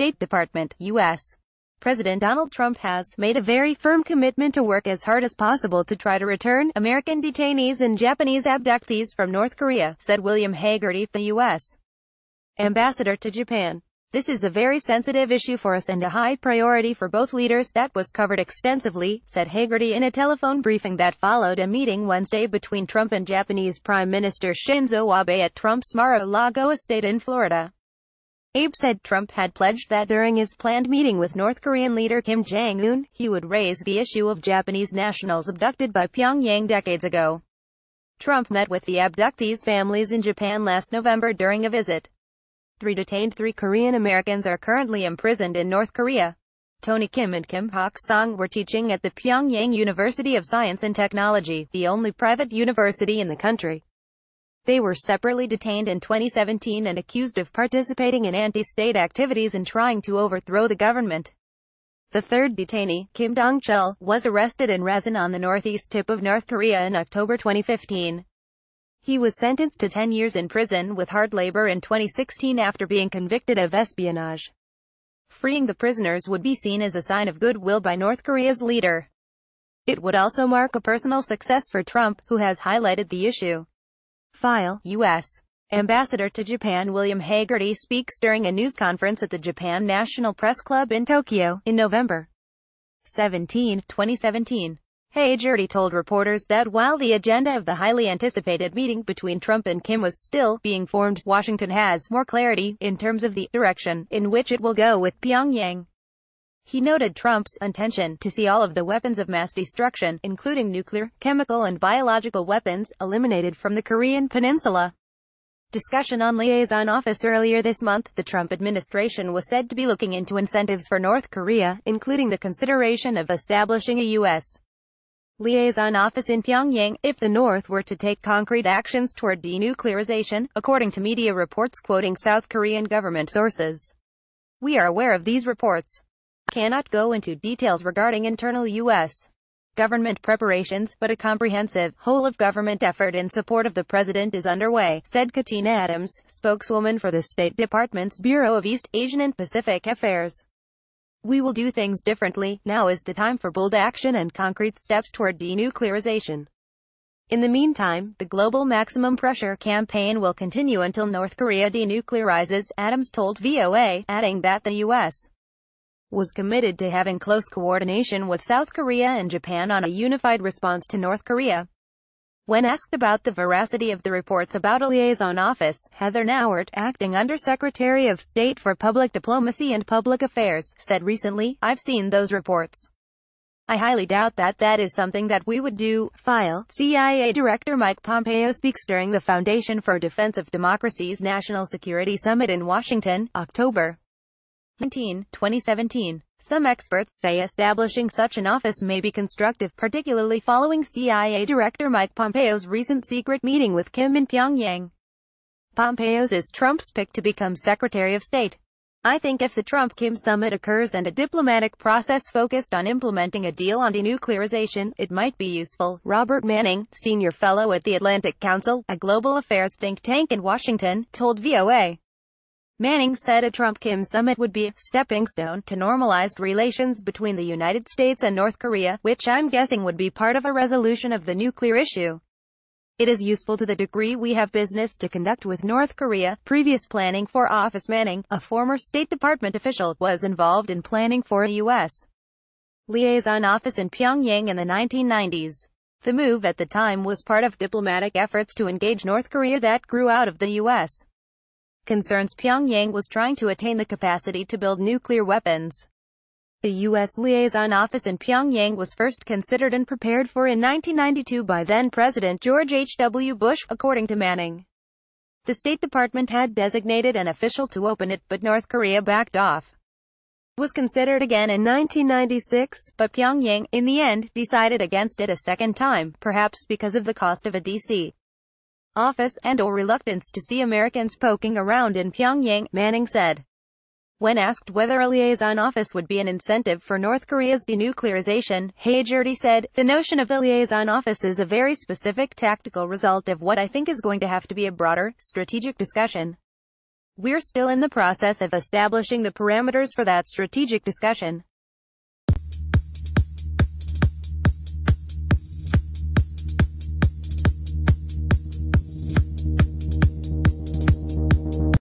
State Department, U.S. President Donald Trump has made a very firm commitment to work as hard as possible to try to return American detainees and Japanese abductees from North Korea, said William Hagerty, the U.S. Ambassador to Japan. This is a very sensitive issue for us and a high priority for both leaders that was covered extensively, said Hagerty in a telephone briefing that followed a meeting Wednesday between Trump and Japanese Prime Minister Shinzo Abe at Trump's Mar-a-Lago estate in Florida. Abe said Trump had pledged that during his planned meeting with North Korean leader Kim Jong-un, he would raise the issue of Japanese nationals abducted by Pyongyang decades ago. Trump met with the abductees' families in Japan last November during a visit. Three detained three Korean Americans are currently imprisoned in North Korea. Tony Kim and Kim Hok Sung were teaching at the Pyongyang University of Science and Technology, the only private university in the country. They were separately detained in 2017 and accused of participating in anti-state activities and trying to overthrow the government. The third detainee, Kim Dong-chul, was arrested in resin on the northeast tip of North Korea in October 2015. He was sentenced to 10 years in prison with hard labor in 2016 after being convicted of espionage. Freeing the prisoners would be seen as a sign of goodwill by North Korea's leader. It would also mark a personal success for Trump, who has highlighted the issue. File, U.S. Ambassador to Japan William Hagerty speaks during a news conference at the Japan National Press Club in Tokyo, in November 17, 2017. Hagerty told reporters that while the agenda of the highly anticipated meeting between Trump and Kim was still being formed, Washington has more clarity in terms of the direction in which it will go with Pyongyang. He noted Trump's intention to see all of the weapons of mass destruction, including nuclear, chemical and biological weapons, eliminated from the Korean peninsula. Discussion on liaison office earlier this month, the Trump administration was said to be looking into incentives for North Korea, including the consideration of establishing a U.S. liaison office in Pyongyang, if the North were to take concrete actions toward denuclearization, according to media reports quoting South Korean government sources. We are aware of these reports cannot go into details regarding internal U.S. government preparations, but a comprehensive, whole-of-government effort in support of the president is underway, said Katina Adams, spokeswoman for the State Department's Bureau of East Asian and Pacific Affairs. We will do things differently, now is the time for bold action and concrete steps toward denuclearization. In the meantime, the global maximum pressure campaign will continue until North Korea denuclearizes, Adams told VOA, adding that the U.S was committed to having close coordination with South Korea and Japan on a unified response to North Korea. When asked about the veracity of the reports about a liaison office, Heather Nauert, acting Undersecretary of State for Public Diplomacy and Public Affairs, said recently, I've seen those reports. I highly doubt that that is something that we would do, file. CIA Director Mike Pompeo speaks during the Foundation for Defense of Democracy's National Security Summit in Washington, October. 2017. Some experts say establishing such an office may be constructive, particularly following CIA Director Mike Pompeo's recent secret meeting with Kim in Pyongyang. Pompeo's is Trump's pick to become Secretary of State. I think if the Trump-Kim summit occurs and a diplomatic process focused on implementing a deal on denuclearization, it might be useful. Robert Manning, senior fellow at the Atlantic Council, a global affairs think tank in Washington, told VOA. Manning said a Trump-Kim summit would be a stepping stone to normalized relations between the United States and North Korea, which I'm guessing would be part of a resolution of the nuclear issue. It is useful to the degree we have business to conduct with North Korea. Previous planning for office Manning, a former State Department official, was involved in planning for a U.S. liaison office in Pyongyang in the 1990s. The move at the time was part of diplomatic efforts to engage North Korea that grew out of the U.S concerns Pyongyang was trying to attain the capacity to build nuclear weapons. The U.S. liaison office in Pyongyang was first considered and prepared for in 1992 by then-President George H.W. Bush, according to Manning. The State Department had designated an official to open it, but North Korea backed off. It was considered again in 1996, but Pyongyang, in the end, decided against it a second time, perhaps because of the cost of a DC office and or reluctance to see Americans poking around in Pyongyang, Manning said. When asked whether a liaison office would be an incentive for North Korea's denuclearization, Hagerty said, The notion of the liaison office is a very specific tactical result of what I think is going to have to be a broader, strategic discussion. We're still in the process of establishing the parameters for that strategic discussion.